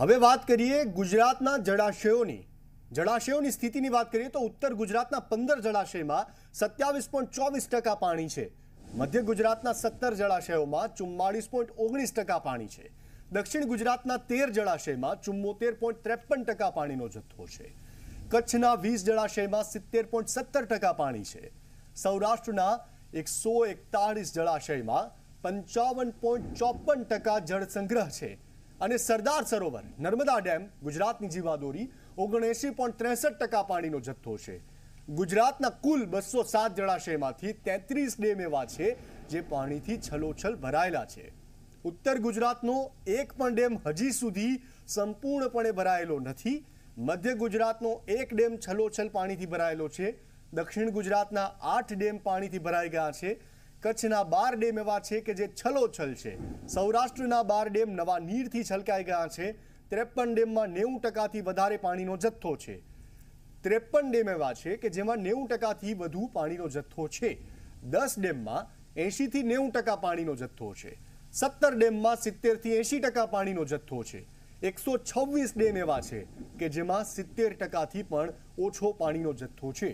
હવે વાત કરીએ ગુજરાતના જળાશયોની જળાશયોની સ્થિતિની વાત કરીએ તો ઉત્તર ગુજરાતના પંદર જળાશયમાં સત્યાવીસ પોઈન્ટ ચોવીસ ટકા પાણી છે મધ્ય ગુજરાતના સત્તર જળાશયોમાં ચુમ્માળીસ પોઈન્ટ ઓગણીસ ટકા પાણી છે દક્ષિણ ગુજરાતના તેર જળાશયમાં ચુમ્મોતેર પોઈન્ટ ત્રેપન ટકા પાણીનો જથ્થો છે કચ્છના વીસ જળાશયમાં સિત્તેર પોઈન્ટ સત્તર ટકા પાણી છે સૌરાષ્ટ્રના એકસો એકતાળીસ જળાશયમાં પંચાવન પોઈન્ટ ચોપન ટકા જળસંગ્રહ છે અને સરદાર સરોવર નર્મદા ડેમ ગુજરાતની જીવાદોરી ઓગણએંશી પોઈન્ટ ત્રેસઠ ટકા પાણીનો જથ્થો છે ગુજરાતના કુલ બસો સાત જળાશયમાંથી તેત્રીસ ડેમ એવા છે જે પાણીથી છલોછલ ભરાયેલા છે ઉત્તર ગુજરાતનો એક પણ ડેમ હજી સુધી સંપૂર્ણપણે ભરાયેલો નથી મધ્ય ગુજરાતનો એક ડેમ છલોછલ પાણીથી ભરાયેલો છે દક્ષિણ ગુજરાતના આઠ ડેમ પાણીથી ભરાઈ ગયા છે કચ્છના બાર ડેમ એવા છે કે જે છલોછલ છે સૌરાષ્ટ્રના બાર ડેમ નવા નીરથી છલકાઈ ગયા છે ત્રેપન ડેમમાં નેવું ટકાથી વધારે પાણીનો જથ્થો છે ત્રેપન ડેમ એવા છે કે જેમાં નેવું ટકાથી વધુ પાણીનો જથ્થો છે દસ ડેમમાં એંશીથી નેવું ટકા પાણીનો જથ્થો છે સત્તર ડેમમાં સિત્તેરથી એંશી ટકા પાણીનો જથ્થો છે એકસો છવ્વીસ ડેમ એવા છે કે જેમાં સિત્તેર ટકાથી પણ ઓછો પાણીનો જથ્થો છે